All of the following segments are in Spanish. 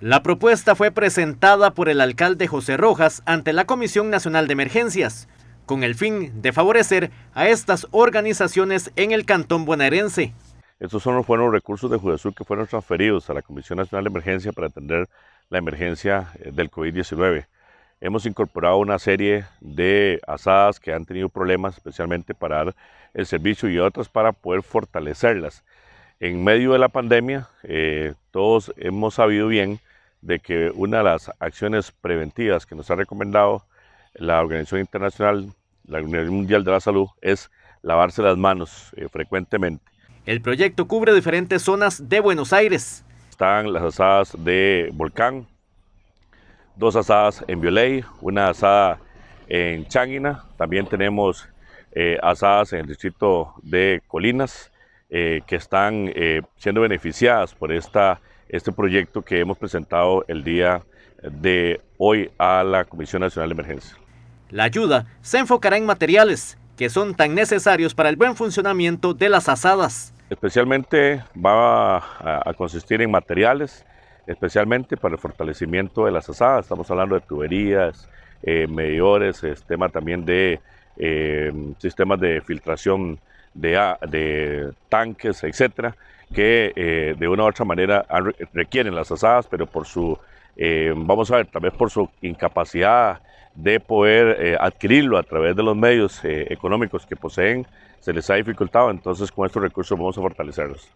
La propuesta fue presentada por el alcalde José Rojas ante la Comisión Nacional de Emergencias, con el fin de favorecer a estas organizaciones en el cantón bonaerense. Estos son los recursos de Sur que fueron transferidos a la Comisión Nacional de Emergencia para atender la emergencia eh, del COVID-19. Hemos incorporado una serie de asadas que han tenido problemas, especialmente para dar el servicio y otras para poder fortalecerlas. En medio de la pandemia, eh, todos hemos sabido bien de que una de las acciones preventivas que nos ha recomendado la Organización Internacional, la Organización Mundial de la Salud, es lavarse las manos eh, frecuentemente. El proyecto cubre diferentes zonas de Buenos Aires. Están las asadas de Volcán, dos asadas en Violey, una asada en Changuina, también tenemos eh, asadas en el distrito de Colinas, eh, que están siendo beneficiadas por esta este proyecto que hemos presentado el día de hoy a la Comisión Nacional de Emergencia. La ayuda se enfocará en materiales que son tan necesarios para el buen funcionamiento de las asadas. Especialmente va a consistir en materiales, especialmente para el fortalecimiento de las asadas. Estamos hablando de tuberías, eh, medidores, eh, también de eh, sistemas de filtración de, tanques, etcétera, que eh, de una u otra manera requieren las asadas, pero por su, eh, vamos a ver, tal vez por su incapacidad de poder eh, adquirirlo a través de los medios económicos que poseen, se les ha dificultado. Entonces, con estos recursos vamos a fortalecerlos.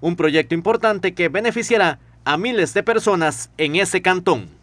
Un proyecto importante que beneficiará a miles de personas en ese cantón.